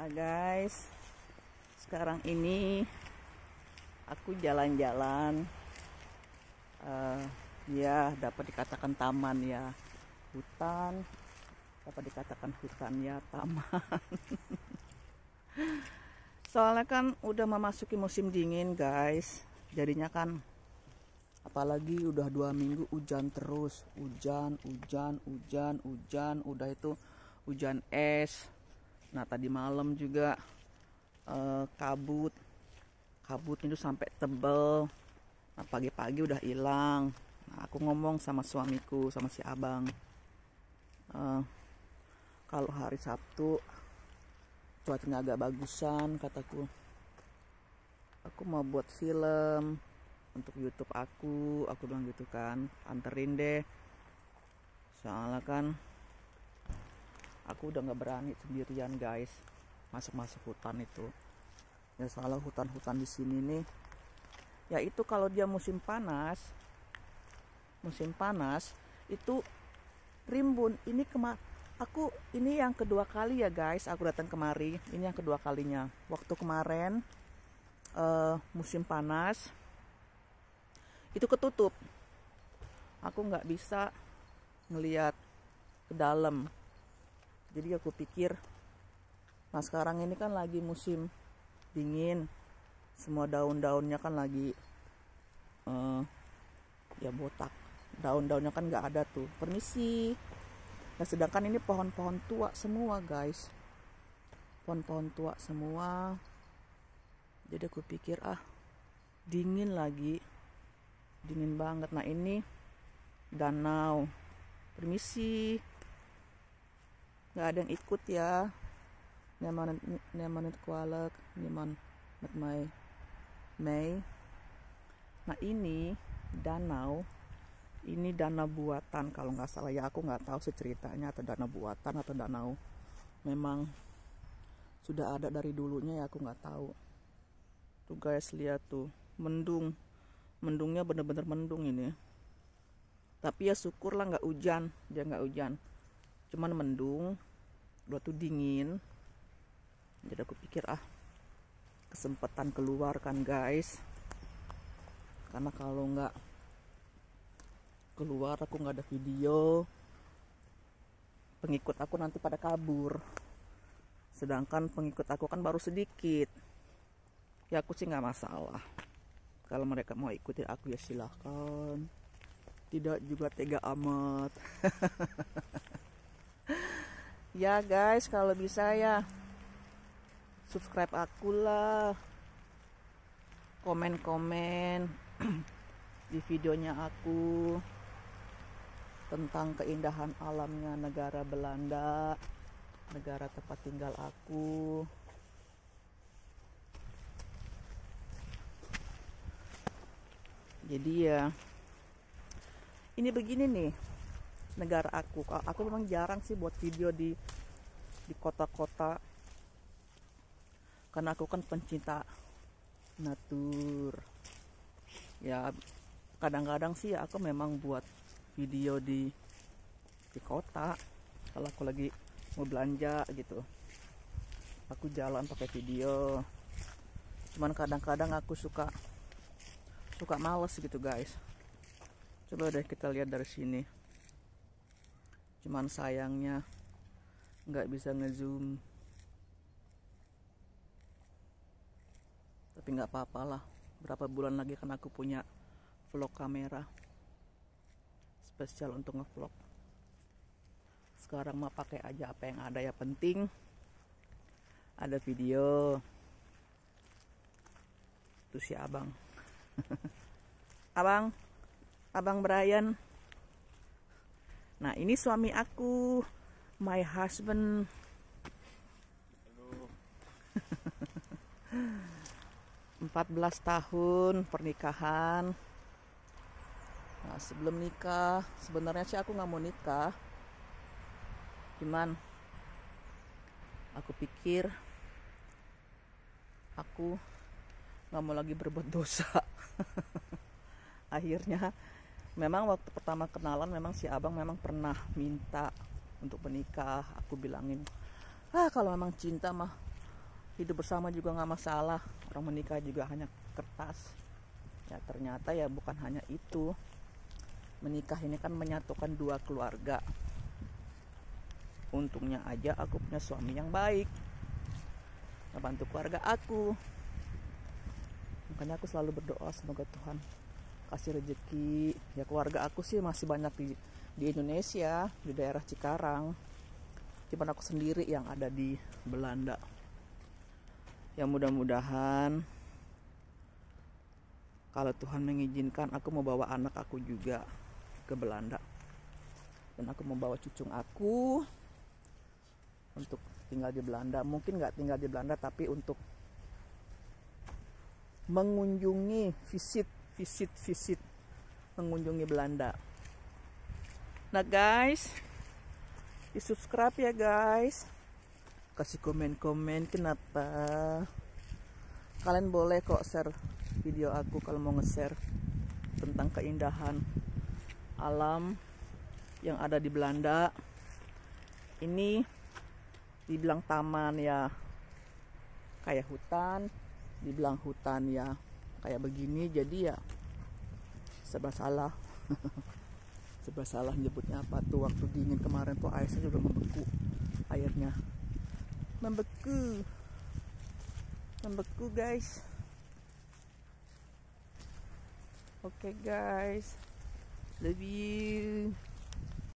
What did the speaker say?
Nah guys, sekarang ini aku jalan-jalan. Uh, ya dapat dikatakan taman ya, hutan. Dapat dikatakan hutan ya taman. Soalnya kan udah memasuki musim dingin guys, jadinya kan apalagi udah dua minggu hujan terus hujan hujan hujan hujan udah itu hujan es Nah tadi malam juga uh, kabut, kabut itu sampai tebel. Nah pagi-pagi udah hilang. Nah, aku ngomong sama suamiku, sama si abang. Uh, kalau hari Sabtu cuacanya agak bagusan kataku. Aku mau buat film untuk YouTube aku, aku bilang gitu kan, anterin deh. Soalnya kan aku udah nggak berani sendirian guys masuk-masuk hutan itu ya salah hutan-hutan di sini nih ya itu kalau dia musim panas musim panas itu rimbun ini kemar aku ini yang kedua kali ya guys aku datang kemari ini yang kedua kalinya waktu kemarin uh, musim panas itu ketutup aku nggak bisa ngelihat ke dalam jadi aku pikir nah sekarang ini kan lagi musim dingin semua daun-daunnya kan lagi uh, ya botak daun-daunnya kan nggak ada tuh permisi nah sedangkan ini pohon-pohon tua semua guys pohon-pohon tua semua jadi aku pikir ah dingin lagi dingin banget nah ini danau permisi nggak ada yang ikut ya nyaman nemanit kualek nyaman met mai Mei nah ini danau ini danau buatan kalau nggak salah ya aku nggak tahu ceritanya atau danau buatan atau danau memang sudah ada dari dulunya ya aku nggak tahu tuh guys lihat tuh mendung mendungnya bener-bener mendung ini tapi ya syukurlah nggak hujan dia ya nggak hujan cuman mendung dua tuh dingin jadi aku pikir ah kesempatan keluar kan guys karena kalau nggak keluar aku nggak ada video pengikut aku nanti pada kabur sedangkan pengikut aku kan baru sedikit ya aku sih nggak masalah kalau mereka mau ikutin aku ya silahkan tidak juga tega amat ya guys kalau bisa ya subscribe aku lah komen-komen di videonya aku tentang keindahan alamnya negara Belanda negara tempat tinggal aku jadi ya ini begini nih negara aku aku memang jarang sih buat video di di kota-kota karena aku kan pencinta natur ya kadang-kadang sih aku memang buat video di di kota kalau aku lagi mau belanja gitu aku jalan pakai video cuman kadang-kadang aku suka suka males gitu guys coba deh kita lihat dari sini cuman sayangnya nggak bisa ngezoom tapi nggak apa-apa lah berapa bulan lagi kan aku punya vlog kamera spesial untuk ngevlog sekarang mah pakai aja apa yang ada ya penting ada video itu si abang abang abang Brian Nah, ini suami aku, my husband. Halo. 14 tahun pernikahan. Nah, sebelum nikah, sebenarnya sih aku nggak mau nikah. Cuman aku pikir aku nggak mau lagi berbuat dosa. Akhirnya memang waktu pertama kenalan memang si abang memang pernah minta untuk menikah aku bilangin ah kalau memang cinta mah hidup bersama juga nggak masalah orang menikah juga hanya kertas ya ternyata ya bukan hanya itu menikah ini kan menyatukan dua keluarga untungnya aja aku punya suami yang baik membantu keluarga aku makanya aku selalu berdoa semoga Tuhan kasih rezeki ya keluarga aku sih masih banyak di di Indonesia di daerah Cikarang cuman aku sendiri yang ada di Belanda ya mudah-mudahan kalau Tuhan mengizinkan aku mau bawa anak aku juga ke Belanda dan aku mau bawa cucung aku untuk tinggal di Belanda mungkin nggak tinggal di Belanda tapi untuk mengunjungi visit visit-visit mengunjungi Belanda. Nah guys, di subscribe ya guys. Kasih komen-komen kenapa. Kalian boleh kok share video aku kalau mau nge-share tentang keindahan alam yang ada di Belanda. Ini dibilang taman ya, kayak hutan, dibilang hutan ya kayak begini jadi ya serba salah serba salah nyebutnya apa tuh waktu dingin kemarin tuh airnya juga membeku airnya membeku membeku guys oke okay, guys love you